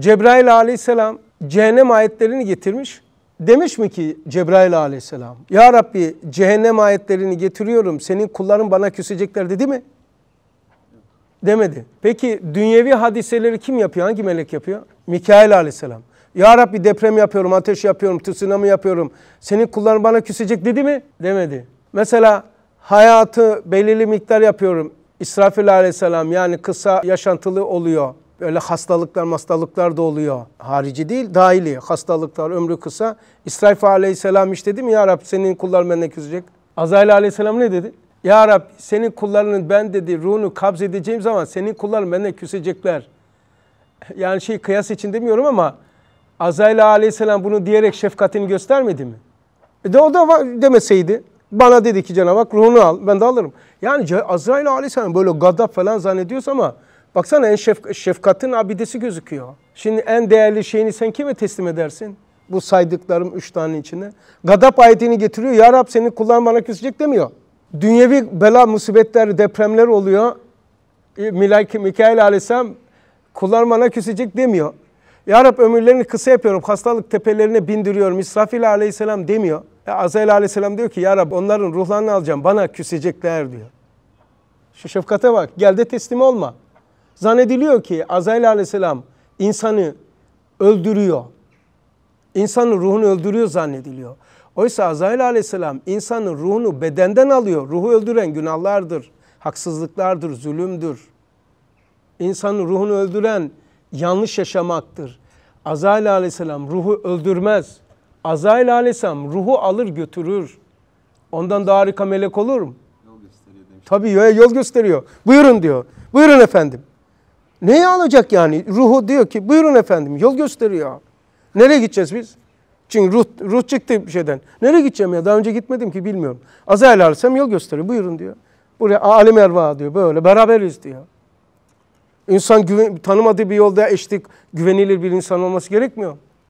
Cebrail aleyhisselam cehennem ayetlerini getirmiş. Demiş mi ki Cebrail aleyhisselam, Ya Rabbi cehennem ayetlerini getiriyorum, senin kulların bana küsecekler dedi mi? Demedi. Peki dünyevi hadiseleri kim yapıyor, hangi melek yapıyor? Mikail aleyhisselam. Ya Rabbi deprem yapıyorum, ateş yapıyorum, tsunami yapıyorum, senin kulların bana küsecek dedi mi? Demedi. Mesela hayatı belirli miktar yapıyorum. İsrafil aleyhisselam yani kısa yaşantılı oluyor böyle hastalıklar hastalıklar da oluyor. Harici değil, dahili. Hastalıklar, ömrü kısa. İsrail aleyhisselam işte dedim Ya Rab senin kulların benden küsecek. Azrail aleyhisselam ne dedi? Ya Rab senin kullarının ben dedi ruhunu kabz edeceğim zaman senin kulların benden küsecekler. Yani şey kıyas için demiyorum ama Azrail aleyhisselam bunu diyerek şefkatini göstermedi mi? E de o da demeseydi. Bana dedi ki Cenab-ı Hak ruhunu al ben de alırım. Yani Azrail aleyhisselam böyle gadap falan zannediyorsa ama Baksana en şef, şefkatin abidesi gözüküyor. Şimdi en değerli şeyini sen kime teslim edersin? Bu saydıklarım üç tane içinde. Gadap ayetini getiriyor. Ya Rab senin kulların bana küsecek demiyor. Dünyevi bela, musibetler, depremler oluyor. E, Mikail aleyhisselam kullar bana küsecek demiyor. Ya Rab ömürlerini kısa yapıyorum. Hastalık tepelerine bindiriyorum. İsrafil aleyhisselam demiyor. E, Azrail aleyhisselam diyor ki ya Rab onların ruhlarını alacağım. Bana küsecekler diyor. Şu şefkate bak. Gel de teslim olma. Zannediliyor ki Azrail aleyhisselam insanı öldürüyor. İnsanın ruhunu öldürüyor zannediliyor. Oysa Azrail aleyhisselam insanın ruhunu bedenden alıyor. Ruhu öldüren günahlardır, haksızlıklardır, zulümdür. İnsanın ruhunu öldüren yanlış yaşamaktır. Azrail aleyhisselam ruhu öldürmez. Azrail aleyhisselam ruhu alır götürür. Ondan daha harika melek olur mu? Yol gösteriyor Tabii yol gösteriyor. Buyurun diyor. Buyurun efendim. Neyi alacak yani? Ruhu diyor ki buyurun efendim yol gösteriyor. Nereye gideceğiz biz? Çünkü ruh, ruh çıktı bir şeyden. Nereye gideceğim ya? Daha önce gitmedim ki bilmiyorum. Azrail alsam yol gösteriyor. Buyurun diyor. Buraya alim erva diyor. Böyle beraberiz diyor. İnsan güven, tanımadığı bir yolda eşlik güvenilir bir insan olması gerekmiyor.